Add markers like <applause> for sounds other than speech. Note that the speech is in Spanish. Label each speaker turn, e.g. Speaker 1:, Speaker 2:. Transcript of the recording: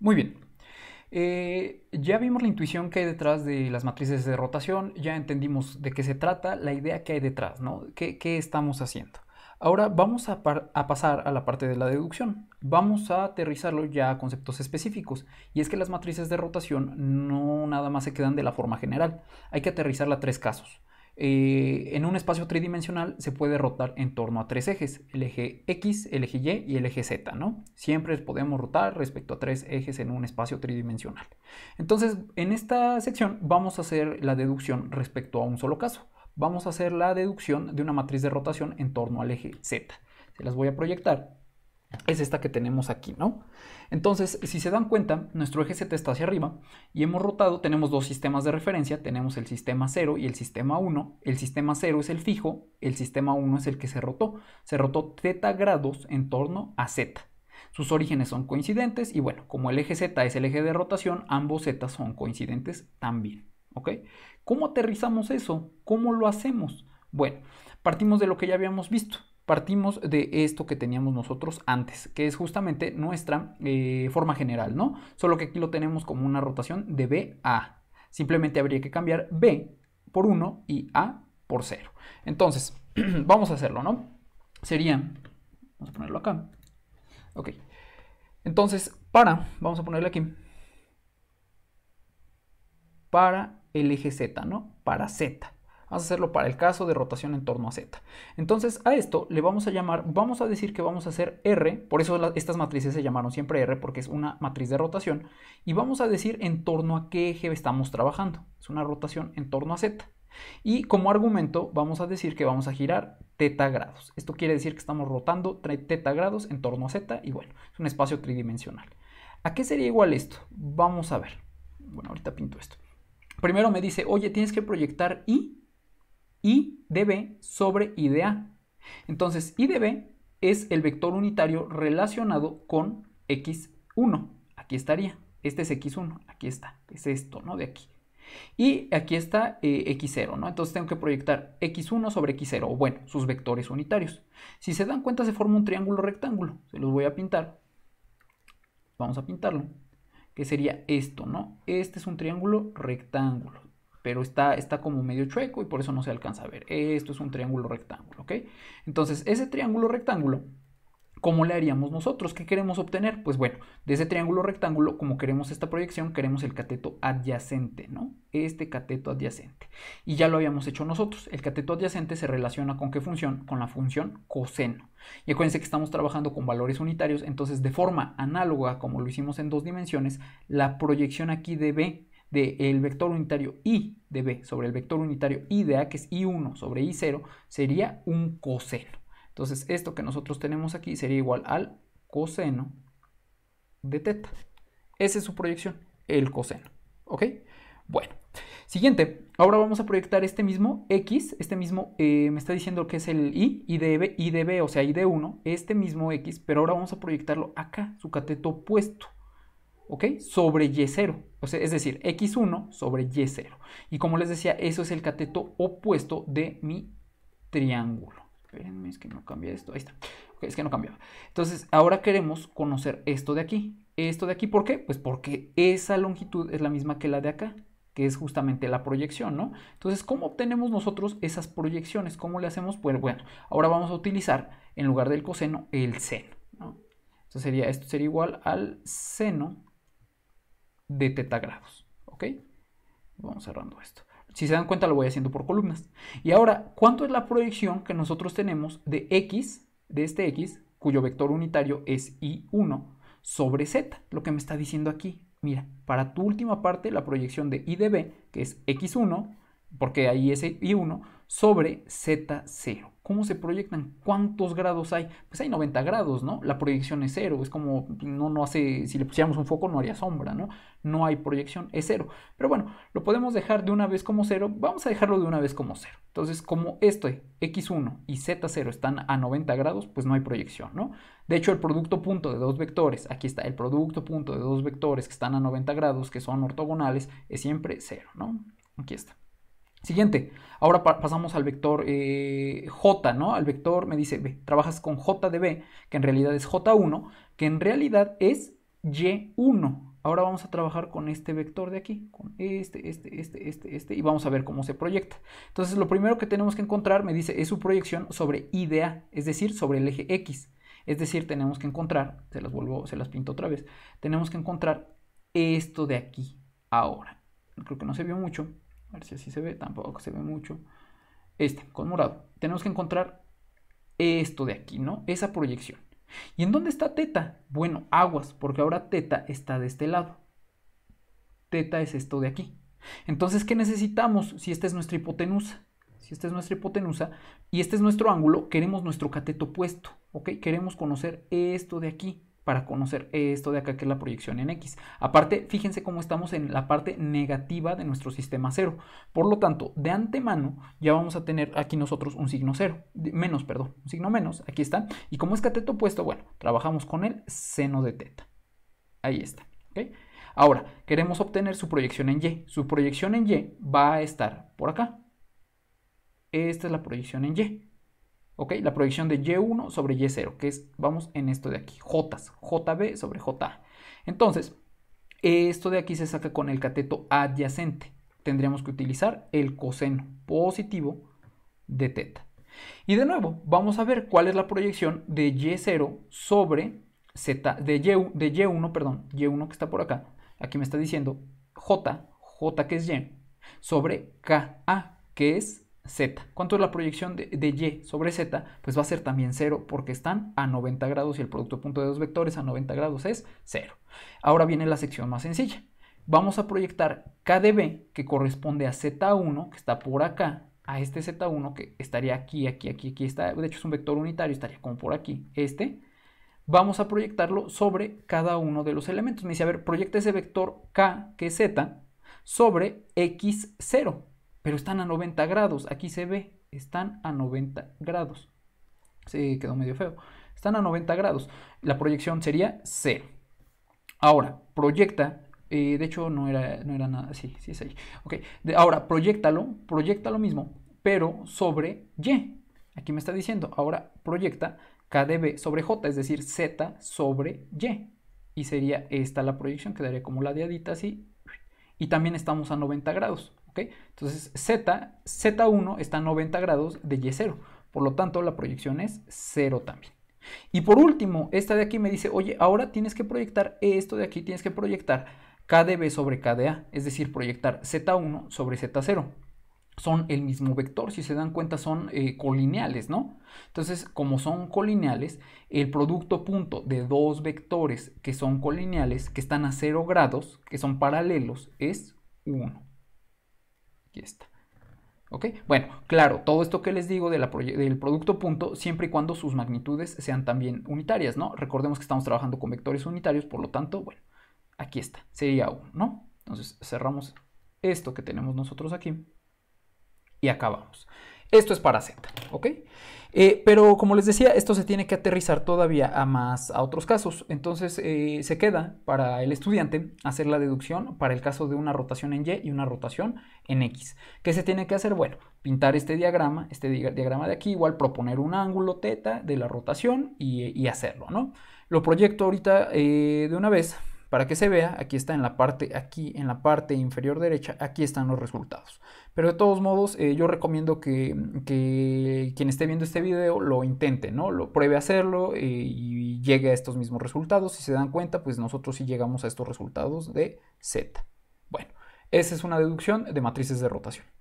Speaker 1: Muy bien. Eh, ya vimos la intuición que hay detrás de las matrices de rotación, ya entendimos de qué se trata, la idea que hay detrás, ¿no? ¿Qué, estamos haciendo? Ahora vamos a, a, pasar a la parte de la deducción. Vamos a aterrizarlo ya a conceptos específicos. Y es que las matrices de rotación no nada más se quedan de la forma general. Hay que aterrizarla a tres casos. Eh, en un espacio tridimensional se puede rotar en torno a tres ejes, el eje X, el eje Y y el eje Z, ¿no? Siempre podemos rotar respecto a tres ejes en un espacio tridimensional. Entonces, en esta sección vamos a hacer la deducción respecto a un solo caso. Vamos a hacer la deducción de una matriz de rotación en torno al eje Z. Se las voy a proyectar es esta que tenemos aquí, ¿no? Entonces, si se dan cuenta, nuestro eje Z está hacia arriba y hemos rotado, tenemos dos sistemas de referencia, tenemos el sistema 0 y el sistema 1. El sistema 0 es el fijo, el sistema 1 es el que se rotó. Se rotó θ grados en torno a Z. Sus orígenes son coincidentes y bueno, como el eje Z es el eje de rotación, ambos Z son coincidentes también, ¿ok? ¿Cómo aterrizamos eso? ¿Cómo lo hacemos? Bueno, partimos de lo que ya habíamos visto partimos de esto que teníamos nosotros antes, que es justamente nuestra eh, forma general, ¿no? Solo que aquí lo tenemos como una rotación de B a Simplemente habría que cambiar B por 1 y A por 0. Entonces, <clears throat> vamos a hacerlo, ¿no? Sería, vamos a ponerlo acá. Ok. Entonces, para, vamos a ponerle aquí. Para el eje Z, ¿no? Para Z. Vamos a hacerlo para el caso de rotación en torno a z. Entonces a esto le vamos a llamar, vamos a decir que vamos a hacer R, por eso estas matrices se llamaron siempre R porque es una matriz de rotación, y vamos a decir en torno a qué eje estamos trabajando. Es una rotación en torno a z. Y como argumento vamos a decir que vamos a girar teta grados. Esto quiere decir que estamos rotando teta grados en torno a z y bueno, es un espacio tridimensional. ¿A qué sería igual esto? Vamos a ver. Bueno, ahorita pinto esto. Primero me dice, oye, tienes que proyectar y I de B sobre I de A. Entonces, I de B es el vector unitario relacionado con X1. Aquí estaría. Este es X1. Aquí está. Es esto, ¿no? De aquí. Y aquí está eh, X0, ¿no? Entonces tengo que proyectar X1 sobre X0, bueno, sus vectores unitarios. Si se dan cuenta, se forma un triángulo rectángulo. Se los voy a pintar. Vamos a pintarlo. Que sería esto, ¿no? Este es un triángulo rectángulo pero está, está como medio chueco y por eso no se alcanza a ver. Esto es un triángulo rectángulo, ¿ok? Entonces, ese triángulo rectángulo ¿Cómo le haríamos nosotros? ¿Qué queremos obtener? Pues bueno, de ese triángulo rectángulo, como queremos esta proyección, queremos el cateto adyacente, ¿no? Este cateto adyacente. Y ya lo habíamos hecho nosotros. El cateto adyacente se relaciona con qué función? Con la función coseno. Y acuérdense que estamos trabajando con valores unitarios, entonces de forma análoga como lo hicimos en dos dimensiones, la proyección aquí de B de el vector unitario i de b sobre el vector unitario i de a, que es i1 sobre i0, sería un coseno. Entonces, esto que nosotros tenemos aquí sería igual al coseno de teta. Esa es su proyección, el coseno. ¿Ok? Bueno, siguiente. Ahora vamos a proyectar este mismo X, este mismo, eh, me está diciendo que es el i i de, B, i de B, o sea, i de 1, este mismo X, pero ahora vamos a proyectarlo acá, su cateto opuesto. ¿ok? Sobre Y0. es decir, X1 sobre Y0. Y como les decía, eso es el cateto opuesto de mi triángulo. Espérenme, es que no cambia esto. Ahí está. es que no cambiaba. Entonces, ahora queremos conocer esto de aquí. ¿Esto de aquí por qué? Pues porque esa longitud es la misma que la de acá que es justamente la proyección, ¿no? Entonces, ¿cómo obtenemos nosotros esas proyecciones? ¿Cómo le hacemos? Pues bueno, ahora vamos a utilizar en lugar del coseno el seno, ¿no? Entonces sería, esto sería igual al seno de grados ¿Ok? Vamos cerrando esto. Si se dan cuenta lo voy haciendo por columnas. Y ahora, ¿cuánto es la proyección que nosotros tenemos de x, de este x, cuyo vector unitario es i1 sobre z? Lo que me está diciendo aquí. Mira, para tu última parte, la proyección de i de b, que es x1, porque ahí es i1, sobre Z0. ¿Cómo se proyectan? ¿Cuántos grados hay? Pues hay 90 grados, ¿no? La proyección es cero. Es como, no, no hace, si le pusiéramos un foco no haría sombra, ¿no? No hay proyección, es cero. Pero bueno, lo podemos dejar de una vez como cero. Vamos a dejarlo de una vez como cero. Entonces, como esto, X1 y Z0 están a 90 grados, pues no hay proyección, ¿no? De hecho, el producto punto de dos vectores, aquí está el producto punto de dos vectores que están a 90 grados, que son ortogonales, es siempre cero, ¿no? Aquí está. Siguiente, ahora pasamos al vector eh, J, ¿no? Al vector me dice trabajas con J de B, que en realidad es J1, que en realidad es Y1. Ahora vamos a trabajar con este vector de aquí, con este, este, este, este, este, y vamos a ver cómo se proyecta. Entonces lo primero que tenemos que encontrar, me dice, es su proyección sobre I es decir, sobre el eje X. Es decir, tenemos que encontrar, se las vuelvo, se las pinto otra vez, tenemos que encontrar esto de aquí ahora. Creo que no se vio mucho, a ver si así se ve, tampoco se ve mucho. Este, con morado. Tenemos que encontrar esto de aquí, ¿no? Esa proyección. ¿Y en dónde está teta? Bueno, aguas, porque ahora teta está de este lado. Teta es esto de aquí. Entonces, ¿qué necesitamos si esta es nuestra hipotenusa? Si esta es nuestra hipotenusa y este es nuestro ángulo, queremos nuestro cateto opuesto, ¿ok? Queremos conocer esto de aquí para conocer esto de acá que es la proyección en X. Aparte, fíjense cómo estamos en la parte negativa de nuestro sistema cero. Por lo tanto, de antemano ya vamos a tener aquí nosotros un signo cero, menos, perdón, un signo menos, aquí está. Y como es cateto opuesto, bueno, trabajamos con el seno de teta. Ahí está, Ahora, queremos obtener su proyección en Y. Su proyección en Y va a estar por acá. Esta es la proyección en Y. ¿ok? La proyección de Y1 sobre Y0, que es, vamos en esto de aquí, J, JB sobre JA. Entonces, esto de aquí se saca con el cateto adyacente. Tendríamos que utilizar el coseno positivo de teta. Y de nuevo, vamos a ver cuál es la proyección de Y0 sobre Z, de, y, de Y1, perdón, Y1 que está por acá. Aquí me está diciendo J, J que es Y, sobre KA, que es Z. ¿Cuánto es la proyección de, Y sobre Z? Pues va a ser también 0 porque están a 90 grados y el producto punto de dos vectores a 90 grados es 0. Ahora viene la sección más sencilla. Vamos a proyectar K de B que corresponde a Z1 que está por acá a este Z1 que estaría aquí, aquí, aquí, aquí está, de hecho es un vector unitario, estaría como por aquí, este, vamos a proyectarlo sobre cada uno de los elementos. Me dice, a ver, proyecta ese vector K, que es Z, sobre X0 pero están a 90 grados. Aquí se ve, están a 90 grados. se quedó medio feo. Están a 90 grados. La proyección sería C. Ahora, proyecta. Eh, de hecho, no era, no era nada. Sí, sí es ahí. Ok. ahora, proyectalo. Proyecta lo mismo, pero sobre Y. Aquí me está diciendo. Ahora, proyecta KDB sobre J, es decir, Z sobre Y. Y sería esta la proyección. Quedaría como la diadita así. Y también estamos a 90 grados. Entonces Z, Z1 está a 90 grados de Y0, por lo tanto la proyección es 0 también. Y por último, esta de aquí me dice, oye, ahora tienes que proyectar esto de aquí, tienes que proyectar KDB sobre KDA, es decir, proyectar Z1 sobre Z0 son el mismo vector, si se dan cuenta son eh, colineales, ¿no? Entonces, como son colineales, el producto punto de dos vectores que son colineales, que están a 0 grados, que son paralelos, es 1 está. ¿Ok? Bueno, claro, todo esto que les digo del producto punto, siempre y cuando sus magnitudes sean también unitarias, ¿no? Recordemos que estamos trabajando con vectores unitarios, por lo tanto, bueno, aquí está, sería 1, ¿no? Entonces cerramos esto que tenemos nosotros aquí y acabamos. Esto es para Z, ¿ok? Eh, pero como les decía, esto se tiene que aterrizar todavía a más a otros casos. Entonces eh, se queda para el estudiante hacer la deducción para el caso de una rotación en Y y una rotación en X. ¿Qué se tiene que hacer? Bueno, pintar este diagrama, este diagrama de aquí, igual proponer un ángulo teta de la rotación y, hacerlo, ¿no? Lo proyecto ahorita eh, de una vez para que se vea, aquí está en la parte, aquí en la parte inferior derecha, aquí están los resultados. Pero de todos modos, eh, yo recomiendo que, quien esté viendo este video lo intente, ¿no? Lo pruebe a hacerlo eh, y llegue a estos mismos resultados. Si se dan cuenta, pues nosotros sí llegamos a estos resultados de Z. Bueno, esa es una deducción de matrices de rotación.